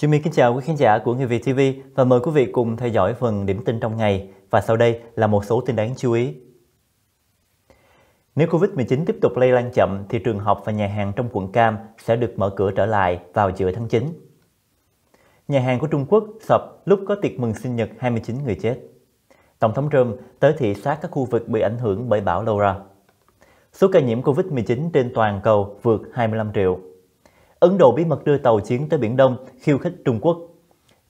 Chị My kính chào quý khán giả của Người Việt TV và mời quý vị cùng theo dõi phần điểm tin trong ngày và sau đây là một số tin đáng chú ý. Nếu Covid-19 tiếp tục lây lan chậm thì trường học và nhà hàng trong quận Cam sẽ được mở cửa trở lại vào giữa tháng 9. Nhà hàng của Trung Quốc sập lúc có tiệc mừng sinh nhật 29 người chết. Tổng thống Trump tới thị sát các khu vực bị ảnh hưởng bởi bão Laura. Số ca nhiễm Covid-19 trên toàn cầu vượt 25 triệu. Ấn Độ bí mật đưa tàu chiến tới Biển Đông, khiêu khích Trung Quốc.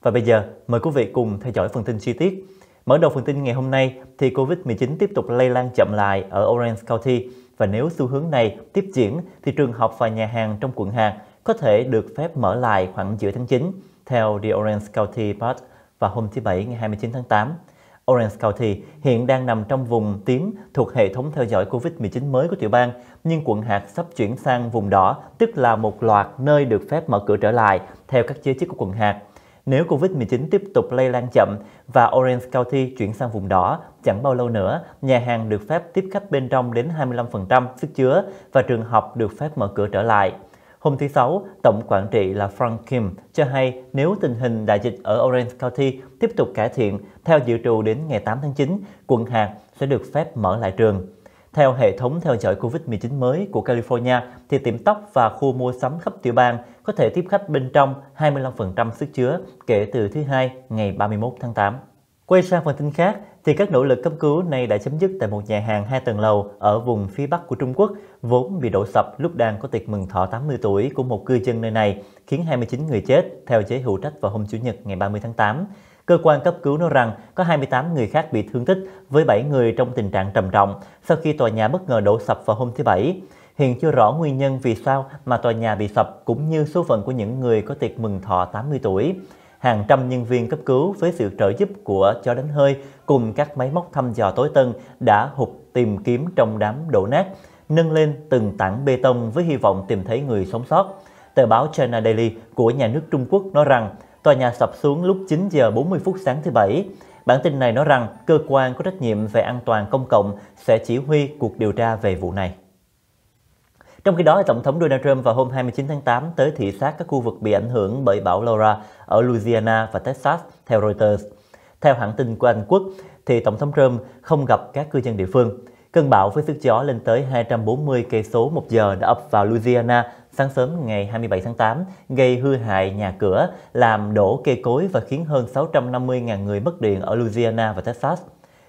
Và bây giờ, mời quý vị cùng theo dõi phần tin chi tiết. Mở đầu phần tin ngày hôm nay thì Covid-19 tiếp tục lây lan chậm lại ở Orange County và nếu xu hướng này tiếp diễn thì trường học và nhà hàng trong quận hạt có thể được phép mở lại khoảng giữa tháng 9 theo The Orange County Park vào hôm thứ Bảy ngày 29 tháng 8. Orange County hiện đang nằm trong vùng tím thuộc hệ thống theo dõi COVID-19 mới của tiểu bang, nhưng quận hạt sắp chuyển sang vùng đỏ, tức là một loạt nơi được phép mở cửa trở lại theo các giới chức của quận hạt. Nếu COVID-19 tiếp tục lây lan chậm và Orange County chuyển sang vùng đỏ, chẳng bao lâu nữa, nhà hàng được phép tiếp khách bên trong đến 25% sức chứa và trường học được phép mở cửa trở lại. Hôm thứ Sáu, Tổng quản trị là Frank Kim cho hay nếu tình hình đại dịch ở Orange County tiếp tục cải thiện, theo dự trù đến ngày 8 tháng 9, quận hạt sẽ được phép mở lại trường. Theo hệ thống theo dõi COVID-19 mới của California, thì tiệm tóc và khu mua sắm khắp tiểu bang có thể tiếp khách bên trong 25% sức chứa kể từ thứ Hai ngày 31 tháng 8. Quay sang phần tin khác, thì các nỗ lực cấp cứu nay đã chấm dứt tại một nhà hàng hai tầng lầu ở vùng phía bắc của Trung Quốc, vốn bị đổ sập lúc đang có tiệc mừng thọ 80 tuổi của một cư dân nơi này, khiến 29 người chết, theo giới hữu trách vào hôm Chủ nhật ngày 30 tháng 8. Cơ quan cấp cứu nói rằng có 28 người khác bị thương tích, với 7 người trong tình trạng trầm trọng sau khi tòa nhà bất ngờ đổ sập vào hôm thứ Bảy. Hiện chưa rõ nguyên nhân vì sao mà tòa nhà bị sập cũng như số phận của những người có tiệc mừng thọ 80 tuổi hàng trăm nhân viên cấp cứu với sự trợ giúp của chó đánh hơi cùng các máy móc thăm dò tối tân đã hụt tìm kiếm trong đám đổ nát, nâng lên từng tảng bê tông với hy vọng tìm thấy người sống sót. Tờ báo China Daily của nhà nước Trung Quốc nói rằng tòa nhà sập xuống lúc 9 giờ 40 phút sáng thứ Bảy. Bản tin này nói rằng cơ quan có trách nhiệm về an toàn công cộng sẽ chỉ huy cuộc điều tra về vụ này. Trong khi đó, Tổng thống Donald Trump vào hôm 29 tháng 8 tới thị sát các khu vực bị ảnh hưởng bởi bão Laura ở Louisiana và Texas, theo Reuters. Theo hãng tin của Anh Quốc, thì Tổng thống Trump không gặp các cư dân địa phương. Cơn bão với sức gió lên tới 240 cây số một giờ đã ập vào Louisiana sáng sớm ngày 27 tháng 8, gây hư hại nhà cửa, làm đổ cây cối và khiến hơn 650.000 người mất điện ở Louisiana và Texas.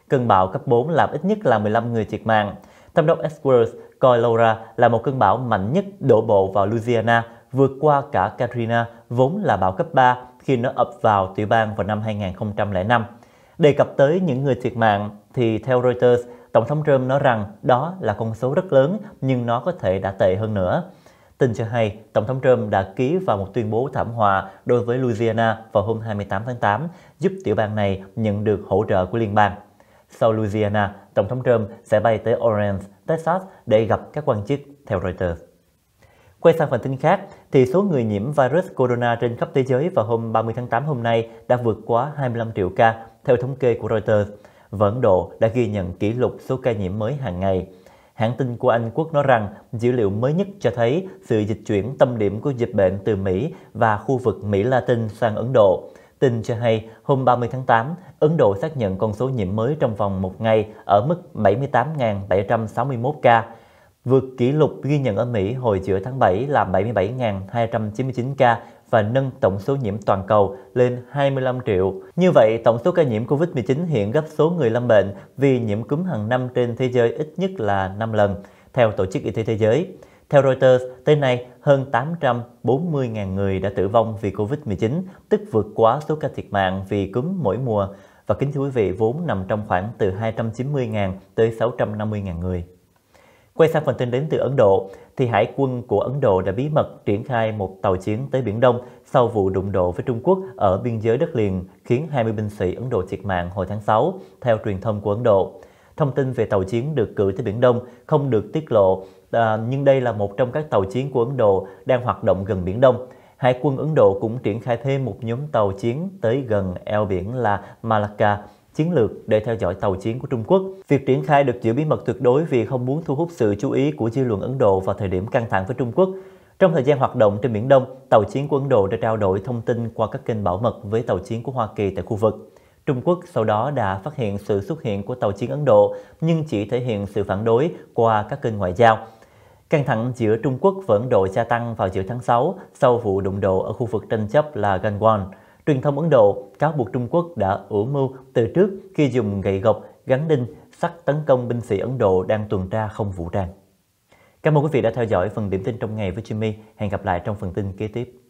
Cơn bão cấp 4 làm ít nhất là 15 người thiệt mạng. Tâm đốc Edwards coi Laura là một cơn bão mạnh nhất đổ bộ vào Louisiana, vượt qua cả Katrina, vốn là bão cấp 3 khi nó ập vào tiểu bang vào năm 2005. Đề cập tới những người thiệt mạng thì theo Reuters, Tổng thống Trump nói rằng đó là con số rất lớn nhưng nó có thể đã tệ hơn nữa. Tin cho hay, Tổng thống Trump đã ký vào một tuyên bố thảm họa đối với Louisiana vào hôm 28 tháng 8, giúp tiểu bang này nhận được hỗ trợ của liên bang sau Louisiana, Tổng thống Trump sẽ bay tới Orange, Texas để gặp các quan chức, theo Reuters. Quay sang phần tin khác, thì số người nhiễm virus corona trên khắp thế giới vào hôm 30 tháng 8 hôm nay đã vượt quá 25 triệu ca, theo thống kê của Reuters. Và Ấn Độ đã ghi nhận kỷ lục số ca nhiễm mới hàng ngày. Hãng tin của Anh Quốc nói rằng dữ liệu mới nhất cho thấy sự dịch chuyển tâm điểm của dịch bệnh từ Mỹ và khu vực Mỹ Latin sang Ấn Độ. Tin cho hay, hôm 30 tháng 8, Ấn Độ xác nhận con số nhiễm mới trong vòng một ngày ở mức 78.761 ca, vượt kỷ lục ghi nhận ở Mỹ hồi giữa tháng 7 là 77.299 ca và nâng tổng số nhiễm toàn cầu lên 25 triệu. Như vậy, tổng số ca nhiễm COVID-19 hiện gấp số người lâm bệnh vì nhiễm cúm hàng năm trên thế giới ít nhất là 5 lần, theo Tổ chức Y tế Thế giới. Theo Reuters, tới nay hơn 840.000 người đã tử vong vì Covid-19, tức vượt quá số ca thiệt mạng vì cúm mỗi mùa và kính thưa quý vị vốn nằm trong khoảng từ 290.000 tới 650.000 người. Quay sang phần tin đến từ Ấn Độ, thì Hải quân của Ấn Độ đã bí mật triển khai một tàu chiến tới Biển Đông sau vụ đụng độ với Trung Quốc ở biên giới đất liền khiến 20 binh sĩ Ấn Độ thiệt mạng hồi tháng 6, theo truyền thông của Ấn Độ. Thông tin về tàu chiến được cử tới Biển Đông không được tiết lộ à, nhưng đây là một trong các tàu chiến của Ấn Độ đang hoạt động gần Biển Đông. Hải quân Ấn Độ cũng triển khai thêm một nhóm tàu chiến tới gần eo biển là Malacca, chiến lược để theo dõi tàu chiến của Trung Quốc. Việc triển khai được giữ bí mật tuyệt đối vì không muốn thu hút sự chú ý của dư luận Ấn Độ vào thời điểm căng thẳng với Trung Quốc. Trong thời gian hoạt động trên Biển Đông, tàu chiến của Ấn Độ đã trao đổi thông tin qua các kênh bảo mật với tàu chiến của Hoa Kỳ tại khu vực. Trung Quốc sau đó đã phát hiện sự xuất hiện của tàu chiến Ấn Độ nhưng chỉ thể hiện sự phản đối qua các kênh ngoại giao. Căng thẳng giữa Trung Quốc và Ấn Độ gia tăng vào giữa tháng 6 sau vụ đụng độ ở khu vực tranh chấp là Gangwon. Truyền thông Ấn Độ cáo buộc Trung Quốc đã ủ mưu từ trước khi dùng gậy gộc, gắn đinh, sắt tấn công binh sĩ Ấn Độ đang tuần tra không vũ trang. Cảm ơn quý vị đã theo dõi phần điểm tin trong ngày với Jimmy. Hẹn gặp lại trong phần tin kế tiếp.